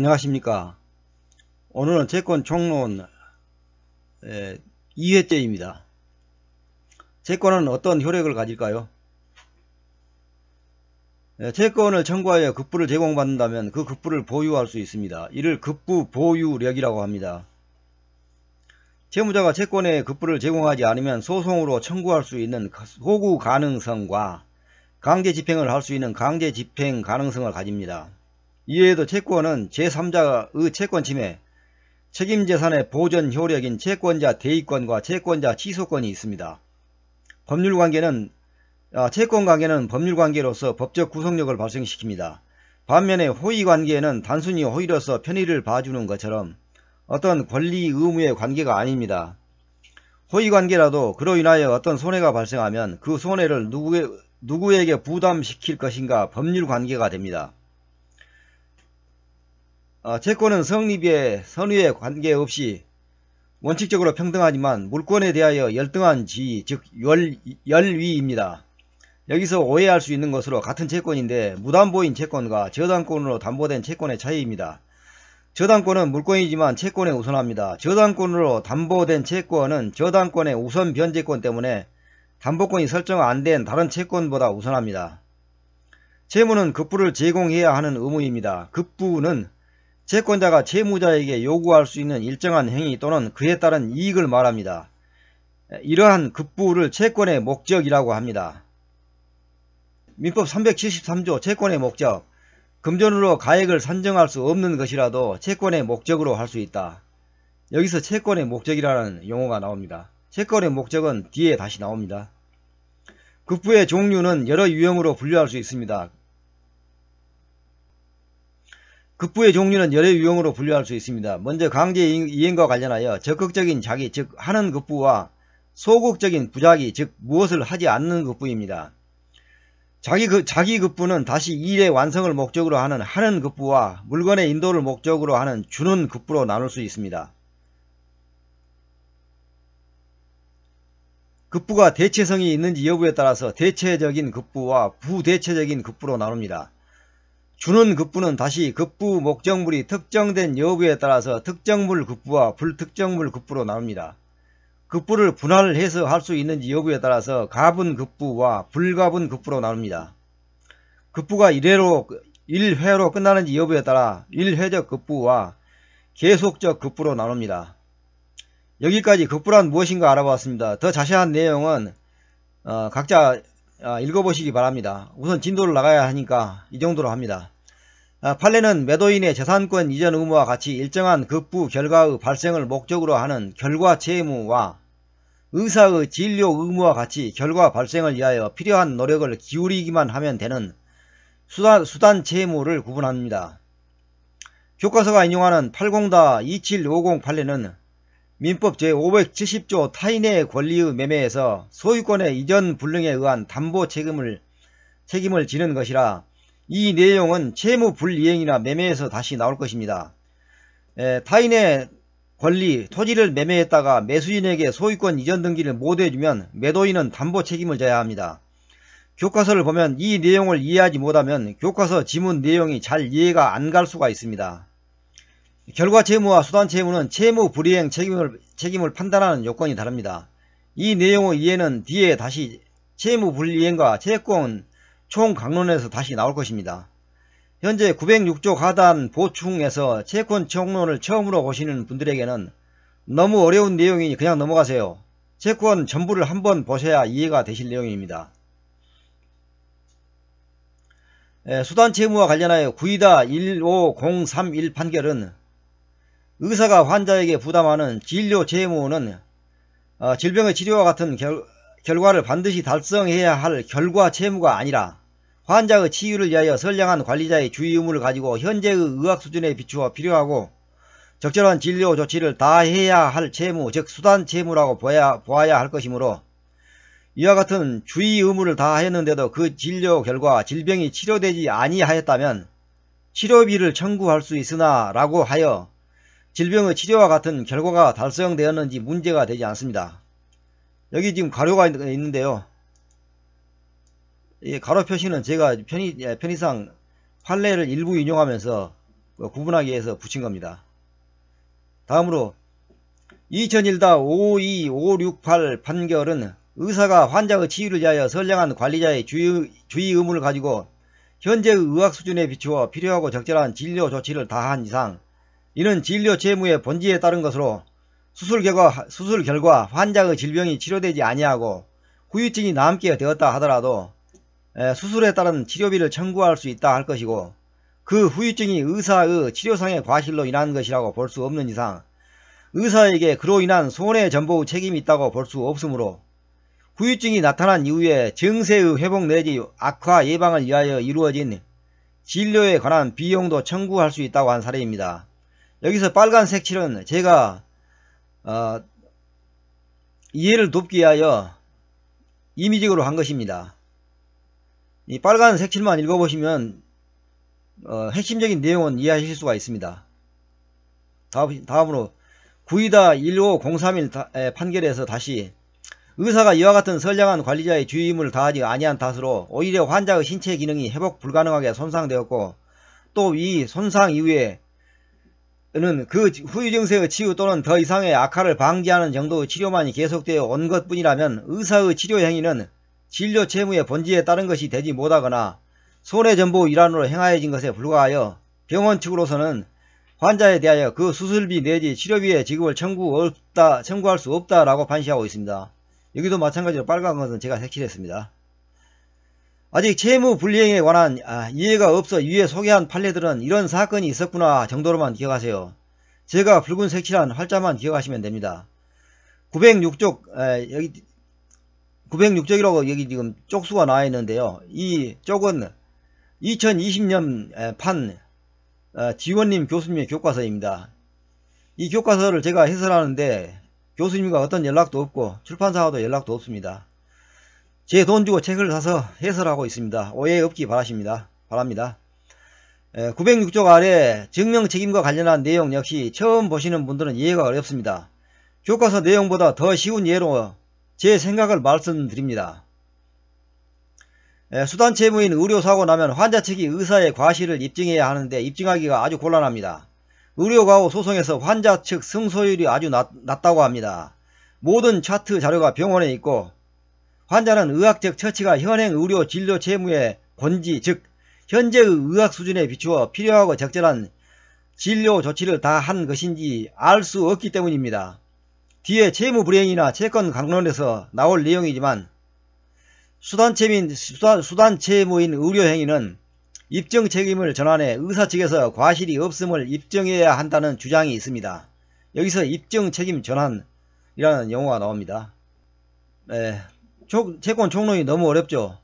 안녕하십니까 오늘은 채권 총론 2회째입니다 채권은 어떤 효력을 가질까요 채권을 청구하여 급부를 제공받는다면 그 급부를 보유할 수 있습니다 이를 급부 보유력이라고 합니다 채무자가 채권에 급부를 제공하지 않으면 소송으로 청구할 수 있는 소구 가능성과 강제 집행을 할 수 있는 강제 집행 가능성을 가집니다 이외에도 채권은 제3자의 채권 침해, 책임재산의 보전 효력인 채권자 대위권과 채권자 취소권이 있습니다. 법률관계는 아, 채권관계는 법률관계로서 법적 구속력을 발생시킵니다. 반면에 호의관계는 단순히 호의로서 편의를 봐주는 것처럼 어떤 권리 의무의 관계가 아닙니다. 호의관계라도 그로 인하여 어떤 손해가 발생하면 그 손해를 누구에, 누구에게 부담시킬 것인가 법률관계가 됩니다. 채권은 어, 성립의 선의에 관계없이 원칙적으로 평등하지만 물권에 대하여 열등한 지위 즉 열, 열위입니다. 여기서 오해할 수 있는 것으로 같은 채권인데 무담보인 채권과 저당권으로 담보된 채권의 차이입니다. 저당권은 물권이지만 채권에 우선합니다. 저당권으로 담보된 채권은 저당권의 우선 변제권 때문에 담보권이 설정 안 된 다른 채권보다 우선합니다. 채무는 급부를 제공해야 하는 의무입니다. 급부는 채권자가 채무자에게 요구할 수 있는 일정한 행위 또는 그에 따른 이익을 말합니다. 이러한 급부를 채권의 목적이라고 합니다. 민법 373조 채권의 목적 금전으로 가액을 산정할 수 없는 것이라도 채권의 목적으로 할 수 있다. 여기서 채권의 목적이라는 용어가 나옵니다. 채권의 목적은 뒤에 다시 나옵니다. 급부의 종류는 여러 유형으로 분류할 수 있습니다. 극부의 종류는 여러 유형으로 분류할 수 있습니다. 먼저 강제 이행과 관련하여 적극적인 자기 즉 하는 극부와 소극적인 부자기 즉 무엇을 하지 않는 극부입니다. 자기, 그, 자기 급부는 다시 일의 완성을 목적으로 하는 하는 극부와 물건의 인도를 목적으로 하는 주는 극부로 나눌 수 있습니다. 극부가 대체성이 있는지 여부에 따라서 대체적인 극부와 부대체적인 극부로 나눕니다. 주는 급부는 다시 급부 목적물이 특정된 여부에 따라서 특정물 급부와 불특정물 급부로 나눕니다. 급부를 분할해서 할 수 있는지 여부에 따라서 가분 급부와 불가분 급부로 나눕니다. 급부가 이래로 1회로 끝나는지 여부에 따라 1회적 급부와 계속적 급부로 나눕니다. 여기까지 급부란 무엇인가 알아봤습니다더 자세한 내용은 어, 각자 아, 읽어보시기 바랍니다. 우선 진도를 나가야 하니까 이 정도로 합니다. 아, 판례는 매도인의 재산권 이전 의무와 같이 일정한 급부 결과의 발생을 목적으로 하는 결과 채무와 의사의 진료 의무와 같이 결과 발생을 위하여 필요한 노력을 기울이기만 하면 되는 수단, 수단 채무를 구분합니다. 교과서가 인용하는 8 0 2 7 5 0 판례는 민법 제570조 타인의 권리의 매매에서 소유권의 이전 불능에 의한 담보 책임을 책임을 지는 것이라 이 내용은 채무 불이행이나 매매에서 다시 나올 것입니다. 에, 타인의 권리, 토지를 매매했다가 매수인에게 소유권 이전 등기를 모두 해주면 매도인은 담보 책임을 져야 합니다. 교과서를 보면 이 내용을 이해하지 못하면 교과서 지문 내용이 잘 이해가 안 갈 수가 있습니다. 결과 채무와 수단 채무는 채무 불이행 책임을, 책임을 판단하는 요건이 다릅니다. 이 내용의 이해는 뒤에 다시 채무 불이행과 채권 총 강론에서 다시 나올 것입니다. 현재 906조 하단 보충에서 채권 총론을 처음으로 보시는 분들에게는 너무 어려운 내용이니 그냥 넘어가세요. 채권 전부를 한번 보셔야 이해가 되실 내용입니다. 수단 채무와 관련하여 구이다15031 판결은 의사가 환자에게 부담하는 진료 재무는 어, 질병의 치료와 같은 결, 결과를 반드시 달성해야 할 결과 채무가 아니라 환자의 치유를 위하여 선량한 관리자의 주의 의무를 가지고 현재의 의학 수준에 비추어 필요하고 적절한 진료 조치를 다해야 할 채무 즉 수단 채무라고 보아야, 보아야 할 것이므로 이와 같은 주의 의무를 다했는데도 그 진료 결과 질병이 치료되지 아니하였다면 치료비를 청구할 수 있으나 라고 하여 질병의 치료와 같은 결과가 달성되었는지 문제가 되지 않습니다. 여기 지금 가로가 있는데요. 이 가로 표시는 제가 편의, 예, 편의상 판례를 일부 인용하면서 그 구분하기 위해서 붙인 겁니다. 다음으로 2001-52568 판결은 의사가 환자의 치유를 위하여 선량한 관리자의 주의, 주의 의무를 가지고 현재의 의학 수준에 비추어 필요하고 적절한 진료 조치를 다한 이상 이는 진료 재무의 본질에 따른 것으로 수술 결과, 수술 결과 환자의 질병이 치료되지 아니하고 후유증이 남게 되었다 하더라도 수술에 따른 치료비를 청구할 수 있다 할 것이고 그 후유증이 의사의 치료상의 과실로 인한 것이라고 볼 수 없는 이상 의사에게 그로 인한 손해 전보의 책임이 있다고 볼 수 없으므로 후유증이 나타난 이후에 증세의 회복 내지 악화 예방을 위하여 이루어진 진료에 관한 비용도 청구할 수 있다고 한 사례입니다. 여기서 빨간색 칠은 제가 어, 이해를 돕기 위하여 임의적으로 한 것입니다. 이 빨간 색칠만 읽어보시면 어, 핵심적인 내용은 이해하실 수가 있습니다. 다음, 다음으로 구이다15031 판결에서 다시 의사가 이와 같은 선량한 관리자의 주의 임무를 다하지 아니한 탓으로 오히려 환자의 신체 기능이 회복 불가능하게 손상되었고 또 이 손상 이후에 는그 후유증세의 치유 또는 더 이상의 악화를 방지하는 정도의 치료만이 계속되어 온 것뿐이라면 의사의 치료 행위는 진료 채무의 본질에 따른 것이 되지 못하거나 손해 전보 일환으로 행하여진 것에 불과하여 병원 측으로서는 환자에 대하여 그 수술비 내지 치료비의 지급을 청구 없다, 청구할 수 없다라고 판시하고 있습니다. 여기도 마찬가지로 빨간 것은 제가 색칠했습니다. 아직 채무 불이행에 관한 아, 이해가 없어 위에 소개한 판례들은 이런 사건이 있었구나 정도로만 기억하세요. 제가 붉은 색칠한 활자만 기억하시면 됩니다. 906쪽 에, 여기 906쪽이라고 여기 지금 쪽수가 나와 있는데요. 이 쪽은 2020년 판 어, 지원님 교수님의 교과서입니다. 이 교과서를 제가 해설하는데 교수님과 어떤 연락도 없고 출판사와도 연락도 없습니다. 제돈 주고 책을 사서 해설하고 있습니다. 오해 없기 바라십니다. 바랍니다. 9 0 6쪽 아래 증명 책임과 관련한 내용 역시 처음 보시는 분들은 이해가 어렵습니다. 교과서 내용보다 더 쉬운 예로 제 생각을 말씀드립니다. 수단 채무인 의료사고 나면 환자 측이 의사의 과실을 입증해야 하는데 입증하기가 아주 곤란합니다. 의료가호 소송에서 환자 측 승소율이 아주 낮, 다고 합니다. 모든 차트 자료가 병원에 있고 환자는 의학적 처치가 현행 의료 진료 채무의 권지 즉 현재의 의학 수준에 비추어 필요하고 적절한 진료 조치를 다 한 것인지 알 수 없기 때문입니다. 뒤에 채무 불행이나 채권 강론에서 나올 내용이지만 수단체 및 수단, 수단채무인 의료행위는 입증 책임을 전환해 의사 측에서 과실이 없음을 입증해야 한다는 주장이 있습니다. 여기서 입증 책임 전환이라는 용어가 나옵니다. 네. 채권 총론이 너무 어렵죠.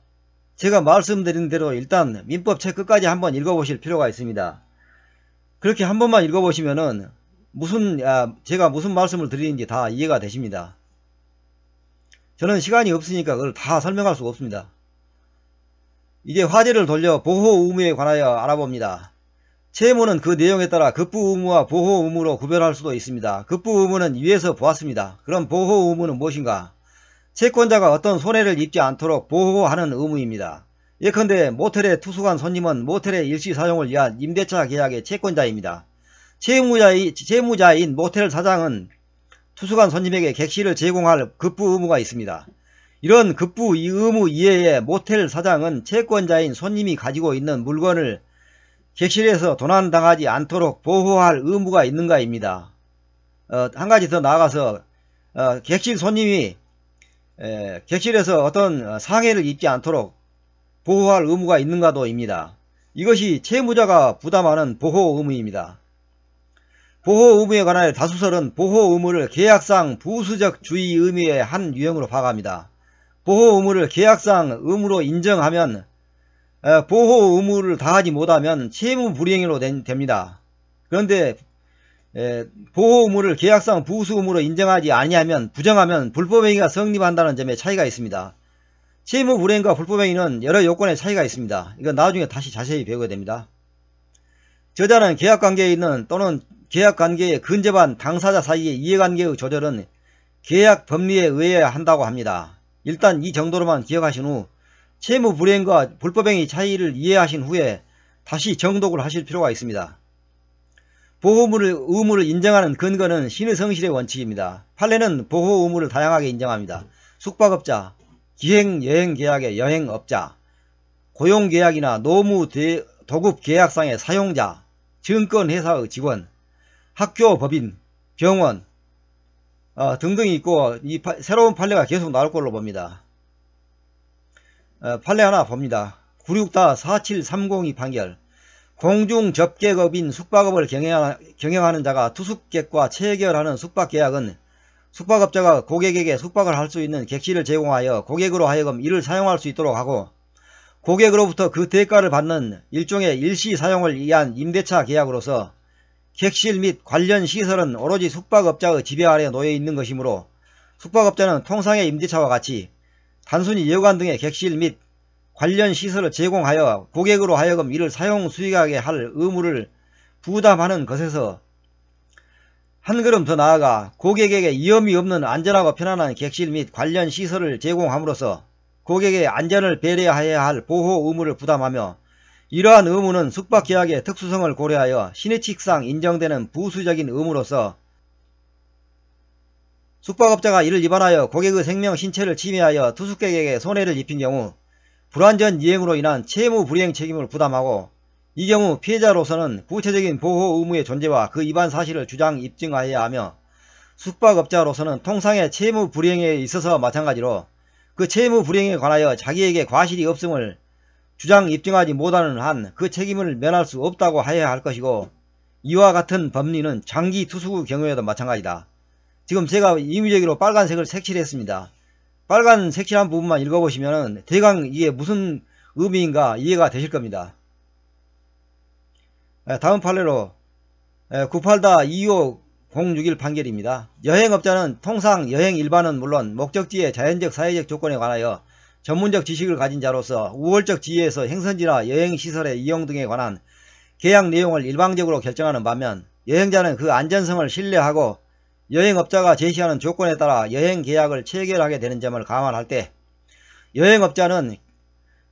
제가 말씀드린 대로 일단 민법책 끝까지 한번 읽어보실 필요가 있습니다. 그렇게 한 번만 읽어보시면은 무슨 아, 제가 무슨 말씀을 드리는지 다 이해가 되십니다. 저는 시간이 없으니까 그걸 다 설명할 수가 없습니다. 이제 화제를 돌려 보호 의무에 관하여 알아봅니다. 채무는 그 내용에 따라 급부 의무와 보호 의무로 구별할 수도 있습니다. 급부 의무는 위에서 보았습니다. 그럼 보호 의무는 무엇인가? 채권자가 어떤 손해를 입지 않도록 보호하는 의무입니다. 예컨대 모텔에 투숙한 손님은 모텔의 일시 사용을 위한 임대차 계약의 채권자입니다. 채무자이, 채무자인 모텔 사장은 투숙한 손님에게 객실을 제공할 급부 의무가 있습니다. 이런 급부 의무 이외에 모텔 사장은 채권자인 손님이 가지고 있는 물건을 객실에서 도난당하지 않도록 보호할 의무가 있는가입니다. 어, 한 가지 더 나아가서 어, 객실 손님이 에, 예, 객실에서 어떤 어, 상해를 입지 않도록 보호할 의무가 있는가도입니다. 이것이 채무자가 부담하는 보호 의무입니다. 보호 의무에 관하여 다수설은 보호 의무를 계약상 부수적 주의 의무의 한 유형으로 파악합니다. 보호 의무를 계약상 의무로 인정하면 어, 보호 의무를 다하지 못하면 채무 불이행으로 됩니다. 그런데 보호의무를 계약상 부수의무로 인정하지 아니하면 부정하면 불법행위가 성립한다는 점에 차이가 있습니다. 채무 불행과 불법행위는 여러 요건의 차이가 있습니다. 이건 나중에 다시 자세히 배우게 됩니다. 저자는 계약관계에 있는 또는 계약관계에 근접한 당사자 사이의 이해관계의 조절은 계약 법리에 의해야 한다고 합니다. 일단 이 정도로만 기억하신 후 채무 불행과 불법행위 차이를 이해하신 후에 다시 정독을 하실 필요가 있습니다. 보호물을 의무를 인정하는 근거는 신의 성실의 원칙입니다. 판례는 보호 의무를 다양하게 인정합니다. 숙박업자, 기행여행계약의 여행업자, 고용계약이나 노무 도급 계약상의 사용자, 증권회사의 직원, 학교 법인, 병원 어, 등등이 있고 이 파, 새로운 판례가 계속 나올 걸로 봅니다. 어, 판례 하나 봅니다. 964-4730이 판결 공중접객업인 숙박업을 경영하는 자가 투숙객과 체결하는 숙박계약은 숙박업자가 고객에게 숙박을 할 수 있는 객실을 제공하여 고객으로 하여금 이를 사용할 수 있도록 하고 고객으로부터 그 대가를 받는 일종의 일시 사용을 위한 임대차 계약으로서 객실 및 관련 시설은 오로지 숙박업자의 지배 아래 놓여 있는 것이므로 숙박업자는 통상의 임대차와 같이 단순히 여관 등의 객실 및 관련 시설을 제공하여 고객으로 하여금 이를 사용 수익하게 할 의무를 부담하는 것에서 한 걸음 더 나아가 고객에게 위험이 없는 안전하고 편안한 객실 및 관련 시설을 제공함으로써 고객의 안전을 배려해야 할 보호 의무를 부담하며 이러한 의무는 숙박계약의 특수성을 고려하여 시네칙상 인정되는 부수적인 의무로서 숙박업자가 이를 위반하여 고객의 생명 신체를 침해하여 투숙객에게 손해를 입힌 경우 불완전 이행으로 인한 채무 불이행 책임을 부담하고 이 경우 피해자로서는 구체적인 보호 의무의 존재와 그 위반 사실을 주장 입증하여야 하며 숙박업자로서는 통상의 채무 불이행에 있어서 마찬가지로 그 채무 불이행에 관하여 자기에게 과실이 없음을 주장 입증하지 못하는 한 그 책임을 면할 수 없다고 하여야 할 것이고 이와 같은 법리는 장기 투수구 경우에도 마찬가지다. 지금 제가 임의적으로 빨간색을 색칠했습니다. 빨간 색칠한 부분만 읽어보시면 대강 이게 무슨 의미인가 이해가 되실 겁니다. 예, 다음 판례로 984 2 5 061 판결입니다. 여행업자는 통상 여행 일반은 물론 목적지의 자연적 사회적 조건에 관하여 전문적 지식을 가진 자로서 우월적 지위에서 행선지나 여행시설의 이용 등에 관한 계약 내용을 일방적으로 결정하는 반면 여행자는 그 안전성을 신뢰하고 여행업자가 제시하는 조건에 따라 여행 계약을 체결하게 되는 점을 감안할 때 여행업자는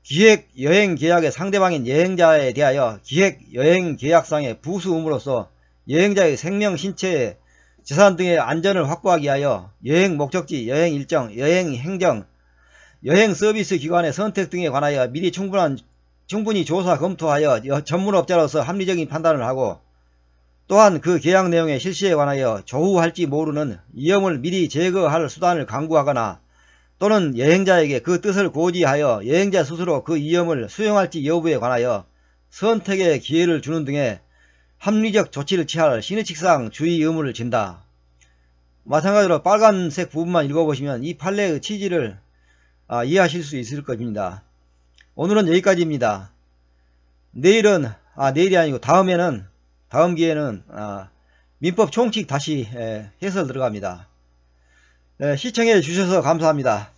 기획 여행 계약의 상대방인 여행자에 대하여 기획 여행 계약상의 부수 의무로서 여행자의 생명, 신체, 재산 등의 안전을 확보하기 위하여 여행 목적지, 여행 일정, 여행 행정, 여행 서비스 기관의 선택 등에 관하여 미리 충분한, 충분히 조사 검토하여 전문업자로서 합리적인 판단을 하고 또한 그 계약 내용의 실시에 관하여 저후할지 모르는 위험을 미리 제거할 수단을 강구하거나 또는 여행자에게 그 뜻을 고지하여 여행자 스스로 그위험을 수용할지 여부에 관하여 선택의 기회를 주는 등의 합리적 조치를 취할 신의칙상 주의 의무를 진다. 마찬가지로 빨간색 부분만 읽어보시면 이 판례의 취지를 아, 이해하실 수 있을 것입니다. 오늘은 여기까지입니다. 내일은 아 내일이 아니고 다음에는 다음 기회는 아, 민법 총칙 다시 해설 들어갑니다. 네, 시청해 주셔서 감사합니다.